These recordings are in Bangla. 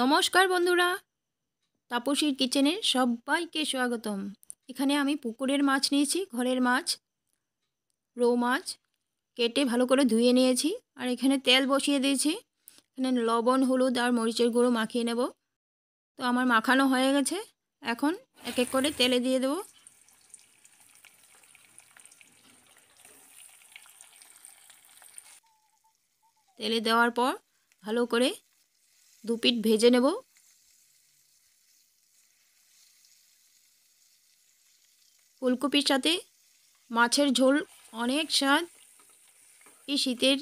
নমস্কার বন্ধুরা তাপসীর কিচেনে সবাইকে স্বাগতম এখানে আমি পুকুরের মাছ নিয়েছি ঘরের মাছ রৌ মাছ কেটে ভালো করে ধুয়ে নিয়েছি আর এখানে তেল বসিয়ে দিয়েছি এখানে লবণ হলুদ আর মরিচের গুঁড়ো মাখিয়ে নেব তো আমার মাখানো হয়ে গেছে এখন এক এক করে তেলে দিয়ে দেব তেলে দেওয়ার পর ভালো করে দু ভেজে নেব ফুলকপির সাথে মাছের ঝোল অনেক স্বাদ এই শীতের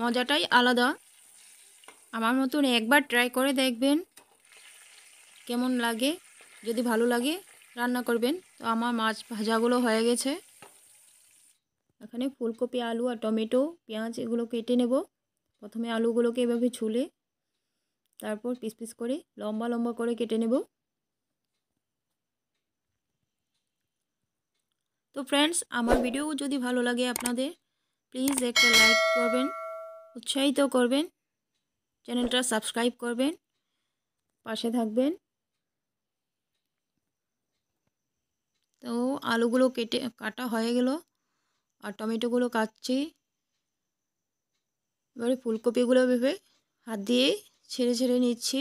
মজাটাই আলাদা আমার মতন একবার ট্রাই করে দেখবেন কেমন লাগে যদি ভালো লাগে রান্না করবেন তো আমার মাছ ভাজাগুলো হয়ে গেছে এখানে ফুলকপি আলু আর টমেটো পেঁয়াজ এগুলো কেটে নেব প্রথমে আলুগুলোকে এভাবে ছুলে তারপর পিস পিস করে লম্বা লম্বা করে কেটে নেব তো ফ্রেন্ডস আমার ভিডিও যদি ভালো লাগে আপনাদের প্লিজ একটা লাইক করবেন উৎসাহিত করবেন চ্যানেলটা সাবস্ক্রাইব করবেন পাশে থাকবেন তো আলুগুলো কেটে কাটা হয়ে গেল আর টমেটোগুলো কাটছি এবারে ফুলকপিগুলো ভেবে হাত দিয়ে ছেড়ে ছেড়ে নিচ্ছি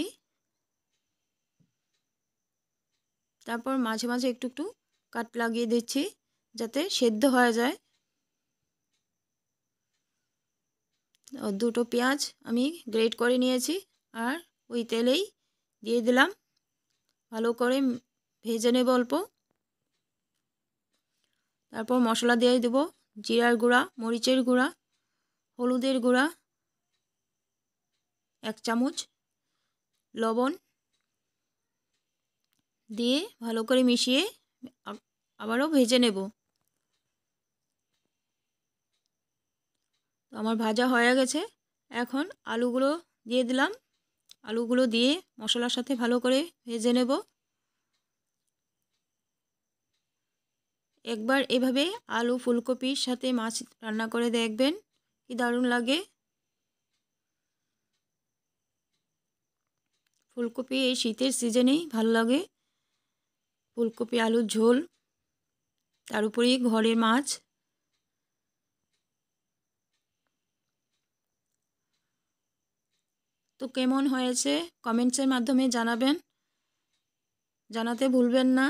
তারপর মাঝে মাঝে একটু একটু কাট লাগিয়ে দিচ্ছি যাতে সেদ্ধ হয়ে যায় দুটো পেঁয়াজ আমি গ্রেট করে নিয়েছি আর ওই তেলেই দিয়ে দিলাম ভালো করে ভেজে নেব অল্প তারপর মশলা দিয়ে দেবো জিরার গুঁড়া মরিচের গুঁড়া হলুদের গুঁড়া এক চামচ লবণ দিয়ে ভালো করে মিশিয়ে আবারও ভেজে নেব তো আমার ভাজা হয়ে গেছে এখন আলুগুলো দিয়ে দিলাম আলুগুলো দিয়ে মশলার সাথে ভালো করে ভেজে নেব একবার এভাবে আলু ফুলকপির সাথে মাছ রান্না করে দেখবেন কি দারুণ লাগে ফুলকপি এই শীতের সিজনেই ভালো লাগে ফুলকপি আলুর ঝোল তার উপরেই ঘরের মাছ তো কেমন হয়েছে কমেন্টসের মাধ্যমে জানাবেন জানাতে ভুলবেন না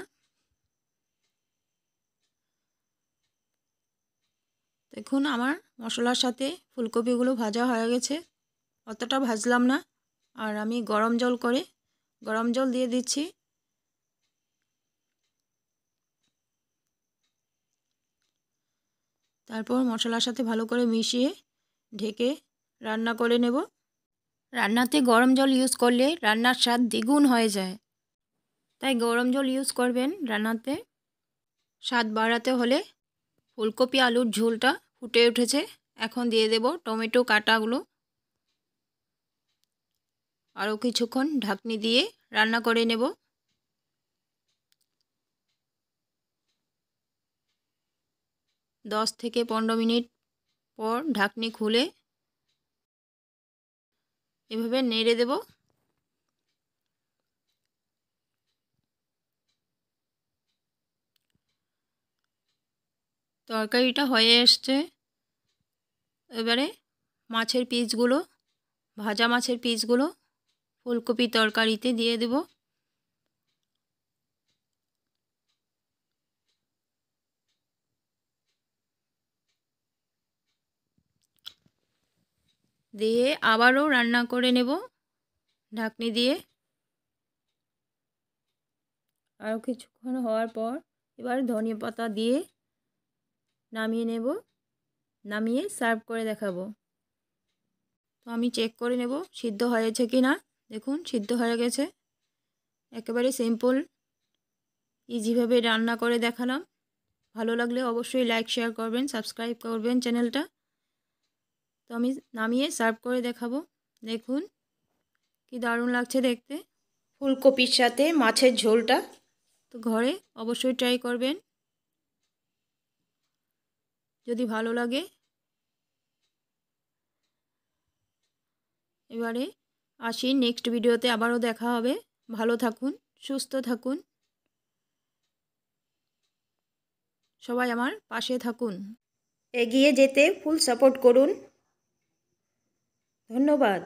দেখুন আমার মশলার সাথে ফুলকপিগুলো ভাজা হয়ে গেছে অতটা ভাজলাম না আর আমি গরম জল করে গরম জল দিয়ে দিচ্ছি তারপর মশলার সাথে ভালো করে মিশিয়ে ঢেকে রান্না করে নেব রান্নাতে গরম জল ইউজ করলে রান্নার স্বাদ দ্বিগুণ হয়ে যায় তাই গরম জল ইউজ করবেন রান্নাতে স্বাদ বাড়াতে হলে ফুলকপি আলুর ঝোলটা ফুটে উঠেছে এখন দিয়ে দেব টমেটো কাটাগুলো আরও কিছুক্ষণ ঢাকনি দিয়ে রান্না করে নেব দশ থেকে পনেরো মিনিট পর ঢাকনি খুলে এভাবে নেড়ে দেব তরকারিটা হয়ে এসছে এবারে মাছের পিসগুলো ভাজা মাছের পিসগুলো ফুলকপি তরকারিতে দিয়ে দেব দিয়ে আবারও রান্না করে নেব ঢাকনি দিয়ে আরও কিছুক্ষণ হওয়ার পর এবার ধনে পাতা দিয়ে নামিয়ে নেব নামিয়ে সার্ভ করে দেখাবো তো আমি চেক করে নেব সিদ্ধ হয়েছে কি না দেখুন সিদ্ধ হয়ে গেছে একেবারে সিম্পল ইজিভাবে রান্না করে দেখালাম ভালো লাগলে অবশ্যই লাইক শেয়ার করবেন সাবস্ক্রাইব করবেন চ্যানেলটা তো আমি নামিয়ে সার্ভ করে দেখাবো দেখুন কি দারুণ লাগছে দেখতে ফুলকপির সাথে মাছের ঝোলটা তো ঘরে অবশ্যই ট্রাই করবেন যদি ভালো লাগে এবারে আসি নেক্সট ভিডিওতে আবারও দেখা হবে ভালো থাকুন সুস্থ থাকুন সবাই আমার পাশে থাকুন এগিয়ে যেতে ফুল সাপোর্ট করুন ধন্যবাদ